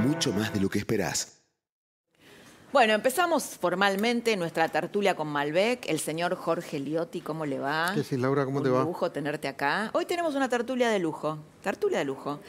mucho más de lo que esperás. Bueno, empezamos formalmente nuestra tertulia con Malbec, el señor Jorge Liotti, ¿cómo le va? ¿Qué sí, Laura? ¿Cómo te va? Un lujo tenerte acá. Hoy tenemos una tertulia de lujo, tertulia de lujo.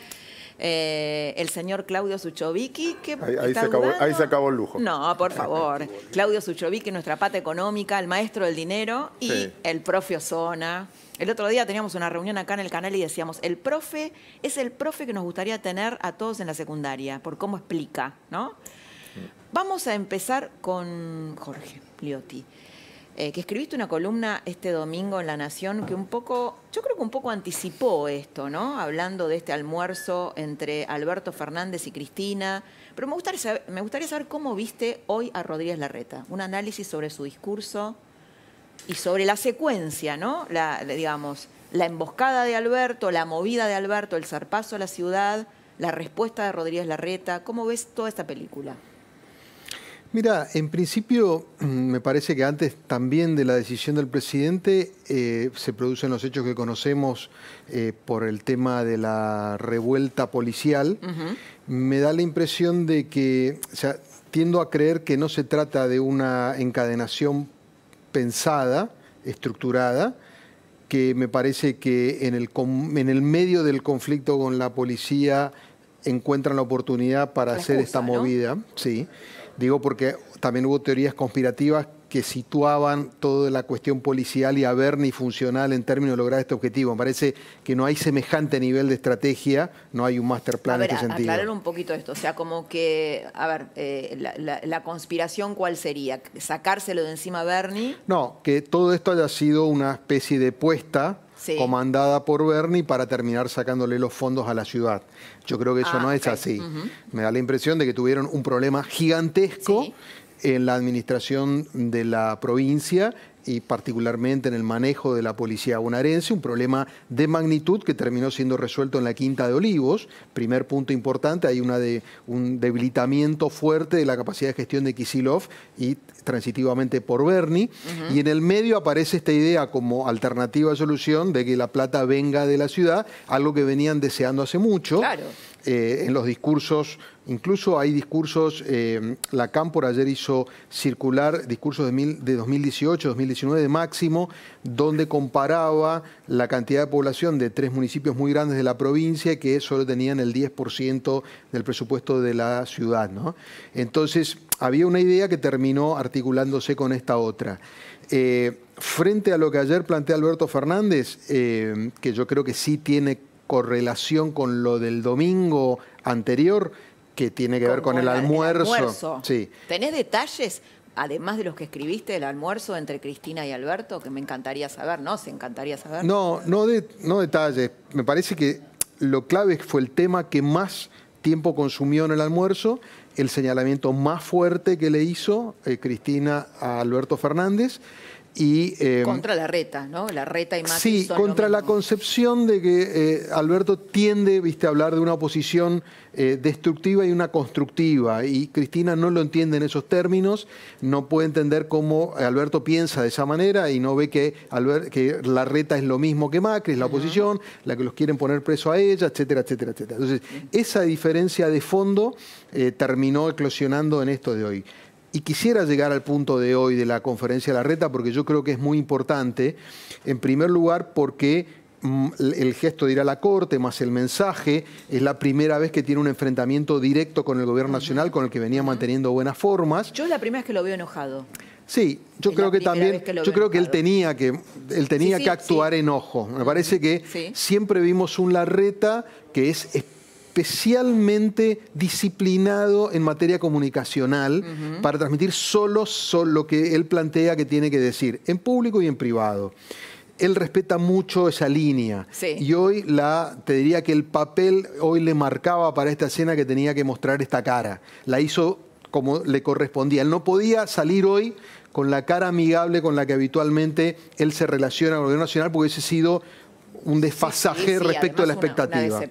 Eh, el señor Claudio Suchovicki, que ahí, ahí, se acabó, ahí, se acabó, el lujo. No, por favor. Claudio Suchovicki, nuestra pata económica, el maestro del dinero y el profe zona. El otro día teníamos una reunión acá en el canal y decíamos, el profe es el profe que nos gustaría tener a todos en la secundaria, por cómo explica, ¿no? Vamos a empezar con Jorge Liotti. Eh, que escribiste una columna este domingo en La Nación que un poco, yo creo que un poco anticipó esto, ¿no? Hablando de este almuerzo entre Alberto Fernández y Cristina. Pero me gustaría me gustaría saber cómo viste hoy a Rodríguez Larreta. Un análisis sobre su discurso, y sobre la secuencia, ¿no? La, digamos, la emboscada de Alberto, la movida de Alberto, el zarpazo a la ciudad, la respuesta de Rodríguez Larreta. ¿Cómo ves toda esta película? Mira, en principio mm, me parece que antes también de la decisión del presidente eh, se producen los hechos que conocemos eh, por el tema de la revuelta policial. Me da la impresión de que, o sea, tiendo a creer que no se trata de una encadenación pensada, estructurada, que me parece que en el, en el medio del conflicto con la policía encuentran la oportunidad para hacer esta movida. Sí, digo porque también hubo teorías conspirativas que situaban toda la cuestión policial y Bernie funcional en términos de lograr este objetivo. Me parece que no hay semejante nivel de estrategia, no hay un master plan en este sentido. Aclarar un poquito esto, o sea, como que, a ver, eh, la, conspiración, ¿cuál sería? ¿Sacárselo de encima a Bernie? No, que todo esto haya sido una especie de puesta comandada por Bernie para terminar sacándole los fondos a la ciudad. Yo creo que eso ah, no es así. Me da la impresión de que tuvieron un problema gigantesco en la administración de la provincia y particularmente en el manejo de la policía bonaerense, un problema de magnitud que terminó siendo resuelto en la Quinta de Olivos. Primer punto importante, hay una de, un debilitamiento fuerte de la capacidad de gestión de Kisilov y transitivamente por Bernie. Y en el medio aparece esta idea como alternativa solución de que la plata venga de la ciudad, algo que venían deseando hace mucho. Eh, en los discursos, incluso hay discursos, eh, la Cámpora ayer hizo circular discursos de, mil, de 2018, 2019, 19 de Máximo, donde comparaba la cantidad de población de tres municipios muy grandes de la provincia que solo tenían el 10% del presupuesto de la ciudad. ¿no? Entonces, había una idea que terminó articulándose con esta otra. Eh, frente a lo que ayer plantea Alberto Fernández, eh, que yo creo que sí tiene correlación con lo del domingo anterior, que tiene que ver con el almuerzo. El Sí. ¿Tenés detalles? además de los que escribiste, el almuerzo entre Cristina y Alberto, que me encantaría saber, ¿no? Se encantaría saber. No, no, detalles. Me parece que lo clave fue el tema que más tiempo consumió en el almuerzo, el señalamiento más fuerte que le hizo eh, Cristina a Alberto Fernández eh, contra la reta, ¿no? La reta y Macri Sí, contra la concepción de que eh, Alberto tiende viste, a hablar de una oposición eh, destructiva y una constructiva. Y Cristina no lo entiende en esos términos, no puede entender cómo Alberto piensa de esa manera y no ve que, que la reta es lo mismo que Macri, es la oposición, la que los quieren poner preso a ella, etcétera, etcétera, etcétera. Entonces, esa diferencia de fondo terminó eclosionando en esto de hoy y quisiera llegar al punto de hoy de la conferencia de la reta porque yo creo que es muy importante, en primer lugar porque mm, el gesto de ir a la corte, más el mensaje, es la primera vez que tiene un enfrentamiento directo con el gobierno nacional, con el que venía manteniendo buenas formas. Yo es la primera vez que lo veo enojado. Sí, yo creo que también, yo creo que él tenía que, él tenía que actuar en enojo. Me parece que siempre vimos un Larreta que es especialmente disciplinado en materia comunicacional para transmitir solo, solo lo que él plantea que tiene que decir, en público y en privado él respeta mucho esa línea. Y hoy la, te diría que el papel hoy le marcaba para esta escena que tenía que mostrar esta cara. La hizo como le correspondía. Él no podía salir hoy con la cara amigable con la que habitualmente él se relaciona con el gobierno nacional porque hubiese sido un desfasaje respecto a la expectativa.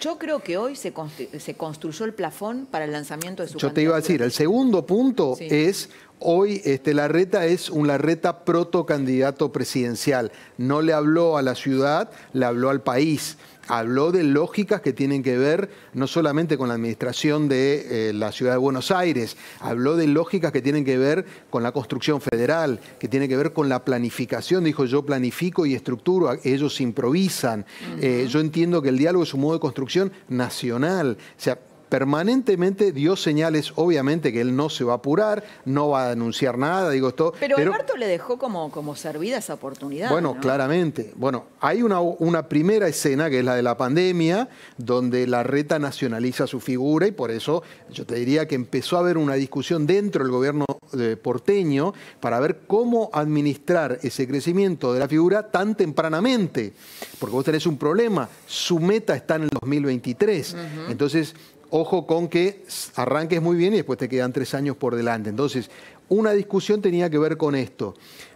Yo creo que hoy se, construyó el plafón para el lanzamiento de su Yo te iba a decir, el segundo punto es Hoy este, Larreta es un Larreta protocandidato presidencial. No le habló a la ciudad, le habló al país. Habló de lógicas que tienen que ver no solamente con la administración de eh, la ciudad de Buenos Aires, habló de lógicas que tienen que ver con la construcción federal, que tiene que ver con la planificación. Dijo yo planifico y estructuro, ellos improvisan. Eh, yo entiendo que el diálogo es un modo de construcción nacional. O sea, permanentemente dio señales, obviamente, que él no se va a apurar, no va a denunciar nada, digo esto. Pero, pero... le dejó como, como servida esa oportunidad. Bueno, claramente. Bueno, hay una, una primera escena, que es la de la pandemia, donde la reta nacionaliza su figura y por eso yo te diría que empezó a haber una discusión dentro del gobierno eh, porteño para ver cómo administrar ese crecimiento de la figura tan tempranamente. Porque vos tenés un problema, su meta está en el 2023. Entonces, ojo con que arranques muy bien y después te quedan tres años por delante. Entonces, una discusión tenía que ver con esto.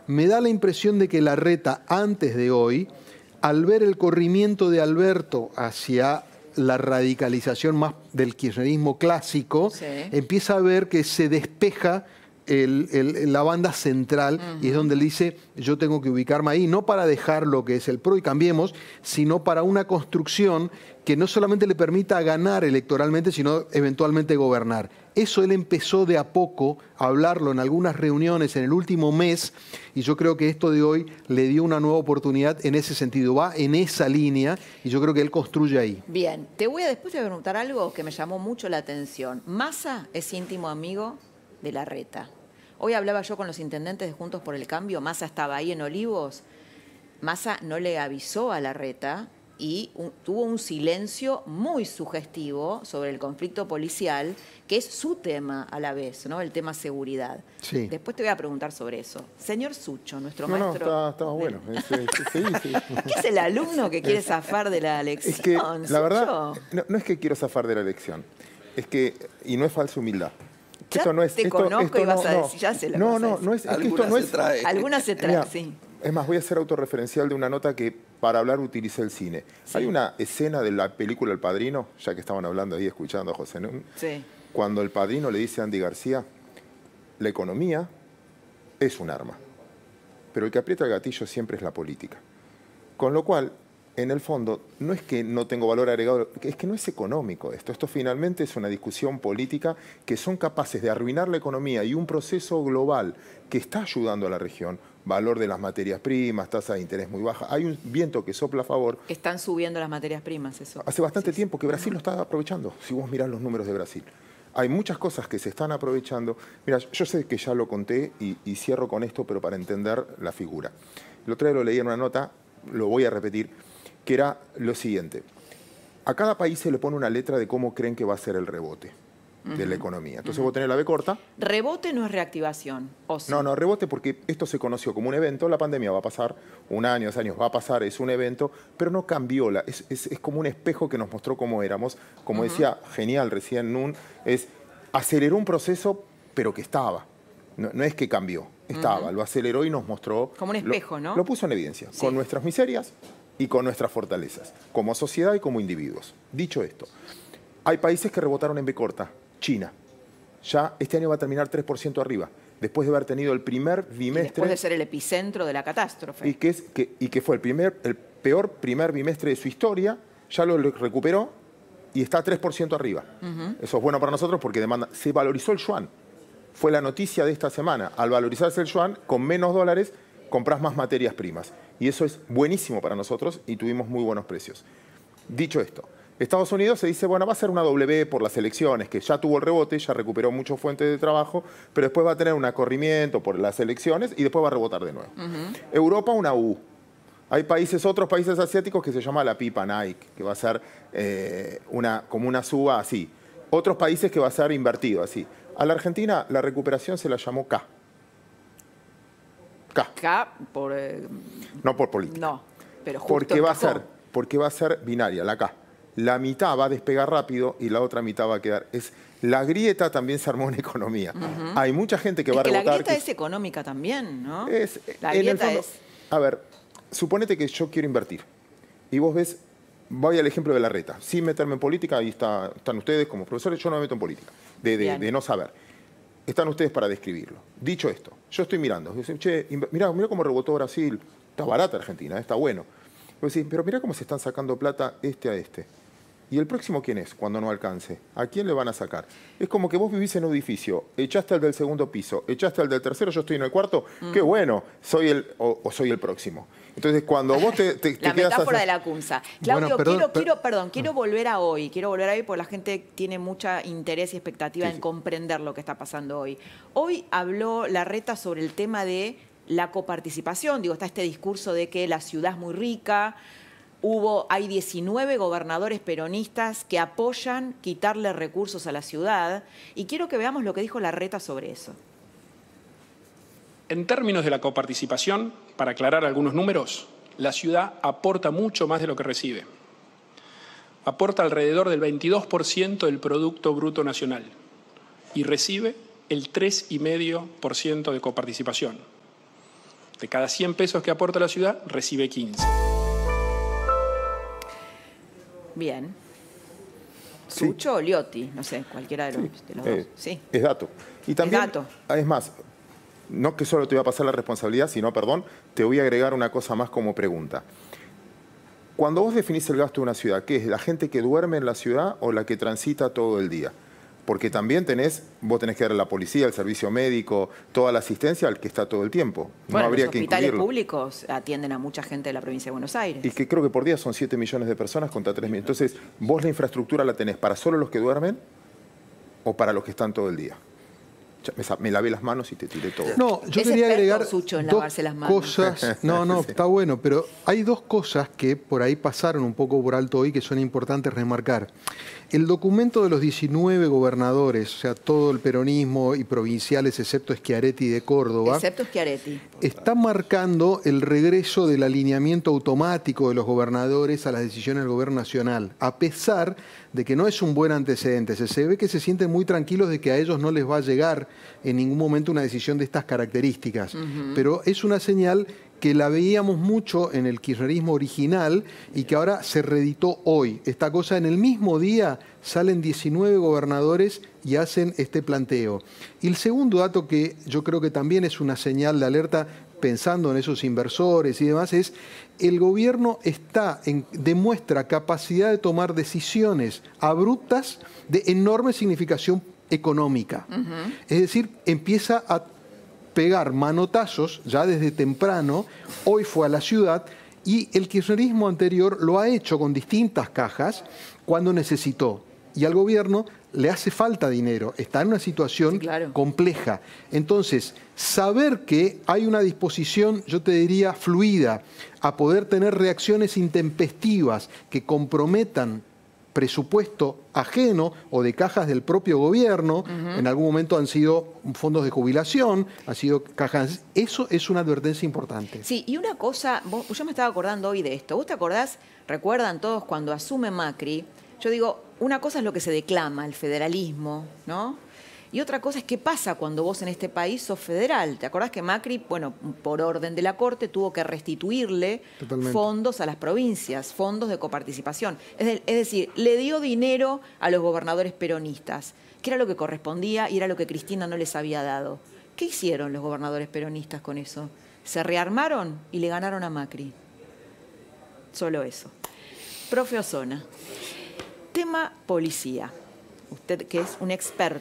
Me da la impresión de que la reta antes de hoy, al ver el corrimiento de Alberto hacia la radicalización más del kirchnerismo clásico, empieza a ver que se despeja la banda central y es donde él dice, yo tengo que ubicarme ahí, no para dejar lo que es el PRO y cambiemos, sino para una construcción que no solamente le permita ganar electoralmente, sino eventualmente gobernar. Eso él empezó de a poco a hablarlo en algunas reuniones en el último mes y yo creo que esto de hoy le dio una nueva oportunidad en ese sentido, va en esa línea y yo creo que él construye ahí. Bien, te voy a después de preguntar algo que me llamó mucho la atención. Massa es íntimo amigo de la reta. Hoy hablaba yo con los intendentes de Juntos por el Cambio, Massa estaba ahí en Olivos, Massa no le avisó a la reta y tuvo un silencio muy sugestivo sobre el conflicto policial, que es su tema a la vez, ¿no? El tema seguridad. Después te voy a preguntar sobre eso. Señor Sucho, nuestro maestro. No, está, está bueno. ¿Qué es el alumno que quiere zafar de la elección? Es que, la verdad, no, es que quiero zafar de la elección, es que, y no es falsa humildad, esto no es, te conozco y vas a decir, ya se la No, no, no es, esto no es. Algunas eh, se traen, sí. Es más, voy a ser autorreferencial de una nota que para hablar utilicé el cine. Hay una escena de la película El Padrino, ya que estaban hablando ahí, escuchando a José, cuando el padrino le dice a Andy García, la economía es un arma, pero el que aprieta el gatillo siempre es la política. Con lo cual, en el fondo, no es que no tengo valor agregado, es que no es económico esto. Esto finalmente es una discusión política que son capaces de arruinar la economía y un proceso global que está ayudando a la región. Valor de las materias primas, tasa de interés muy baja. Hay un viento que sopla a favor. Que están subiendo las materias primas, eso. Hace bastante tiempo que Brasil lo está aprovechando, si vos mirás los números de Brasil. Hay muchas cosas que se están aprovechando. Mira, yo sé que ya lo conté y, cierro con esto, pero para entender la figura. El otro día lo leí en una nota, lo voy a repetir que era lo siguiente. A cada país se le pone una letra de cómo creen que va a ser el rebote de la economía. Entonces voy a vos la B corta. Rebote no es reactivación. No, no, rebote porque esto se conoció como un evento, la pandemia va a pasar, un año, dos años va a pasar, es un evento, pero no cambió, la, es, como un espejo que nos mostró cómo éramos. Como decía, genial recién Nun, es aceleró un proceso, pero que estaba. No, es que cambió, estaba, lo aceleró y nos mostró... Como un espejo, ¿no? Lo puso en evidencia, con nuestras miserias, y con nuestras fortalezas, como sociedad y como individuos. Dicho esto, hay países que rebotaron en B corta, China. Ya este año va a terminar 3% arriba, después de haber tenido el primer bimestre. después de ser el epicentro de la catástrofe. Y que, es, que, y que fue el, primer, el peor primer bimestre de su historia, ya lo recuperó y está 3% arriba. Eso es bueno para nosotros porque demanda. Se valorizó el yuan. Fue la noticia de esta semana. Al valorizarse el yuan, con menos dólares, compras más materias primas y eso es buenísimo para nosotros y tuvimos muy buenos precios. Dicho esto, Estados Unidos se dice, bueno, va a ser una W por las elecciones, que ya tuvo el rebote, ya recuperó muchas fuentes de trabajo, pero después va a tener un acorrimiento por las elecciones y después va a rebotar de nuevo. Europa, una U. Hay países, otros países asiáticos que se llama la pipa Nike, que va a ser eh, una, como una suba así. Otros países que va a ser invertido así. A la Argentina la recuperación se la llamó K K. por... Eh, no por política. No, pero justo porque va, a ser, porque va a ser binaria, la K. La mitad va a despegar rápido y la otra mitad va a quedar... Es, la grieta también se armó en economía. Hay mucha gente que va a a rebotar... la grieta es económica también, ¿no? Es, A ver, suponete que yo quiero invertir y vos ves voy al ejemplo de la reta. Sin meterme en política, ahí está, están ustedes como profesores, yo no me meto en política, de, de no saber están ustedes para describirlo. Dicho esto, yo estoy mirando. Yo che, mirá, cómo rebotó Brasil. Está barata Argentina, eh, está bueno. pero mira cómo se están sacando plata este a este. ¿Y el próximo quién es cuando no alcance? ¿A quién le van a sacar? Es como que vos vivís en un edificio, echaste al del segundo piso, echaste al del tercero, yo estoy en el cuarto, mm. qué bueno, soy el, o soy el próximo. Entonces, cuando vos te, la quedas... metáfora de la cunza. Claudio, quiero, quiero, perdón, quiero volver a hoy, quiero volver a hoy porque la gente tiene mucha interés y expectativa en comprender lo que está pasando hoy. Hoy habló La Reta sobre el tema de la coparticipación. Digo, está este discurso de que la ciudad es muy rica, hubo, hay 19 gobernadores peronistas que apoyan quitarle recursos a la ciudad y quiero que veamos lo que dijo La Reta sobre eso. En términos de la coparticipación, para aclarar algunos números, la ciudad aporta mucho más de lo que recibe. Aporta alrededor del 22% del Producto Bruto Nacional y recibe el 3,5% de coparticipación. De cada 100 pesos que aporta la ciudad, recibe 15. Bien. Sucho o Liotti, no sé, cualquiera de los, eh, dos. sí. Es dato. Y también, es dato. Ah, es más, no que solo te voy a pasar la responsabilidad, sino, perdón, te voy a agregar una cosa más como pregunta. Cuando vos definís el gasto de una ciudad, ¿qué es? ¿La gente que duerme en la ciudad o la que transita todo el día? Porque también tenés, vos tenés que dar la policía, el servicio médico, toda la asistencia al que está todo el tiempo. Bueno, los hospitales públicos atienden a mucha gente de la provincia de Buenos Aires. Y que creo que por día son 7 millones de personas contra 3 millones. Entonces, vos la infraestructura la tenés para solo los que duermen o para los que están todo el día me lavé las manos y te tiré todo. No, yo quería agregar cosas. No, no, está bueno, pero hay dos cosas que por ahí pasaron un poco por alto hoy que son importantes remarcar. El documento de los 19 gobernadores, o sea, todo el peronismo y provinciales, excepto Schiaretti de Córdoba. Excepto Está marcando el regreso del alineamiento automático de los gobernadores a las decisiones del gobierno nacional, a pesar de que no es un buen antecedente. Se, ve que se sienten muy tranquilos de que a ellos no les va a llegar en ningún momento una decisión de estas características. Pero es una señal que la veíamos mucho en el kirchnerismo original y que ahora se reeditó hoy. Esta cosa, en el mismo día salen 19 gobernadores y hacen este planteo. Y el segundo dato que yo creo que también es una señal de alerta pensando en esos inversores y demás, es el gobierno demuestra capacidad de tomar decisiones abruptas de enorme significación económica. Es decir, empieza a pegar manotazos ya desde temprano, hoy fue a la ciudad, y el kirchnerismo anterior lo ha hecho con distintas cajas cuando necesitó. Y al gobierno le hace falta dinero, está en una situación compleja. Entonces, saber que hay una disposición, yo te diría, fluida, a poder tener reacciones intempestivas que comprometan presupuesto ajeno o de cajas del propio gobierno, en algún momento han sido fondos de jubilación, han sido cajas... Eso es una advertencia importante. Sí, y una cosa, yo me estaba acordando hoy de esto, vos te acordás, recuerdan todos cuando asume Macri, yo digo, una cosa es lo que se declama, el federalismo, ¿no? Y otra cosa es qué pasa cuando vos en este país sos federal. ¿Te acordás que Macri, bueno, por orden de la Corte, tuvo que restituirle fondos a las provincias, fondos de coparticipación? Es, decir, le dio dinero a los gobernadores peronistas, que era lo que correspondía y era lo que Cristina no les había dado. ¿Qué hicieron los gobernadores peronistas con eso? Se rearmaron y le ganaron a Macri. Solo eso. Profe Ozona tema policía, usted que es un experto.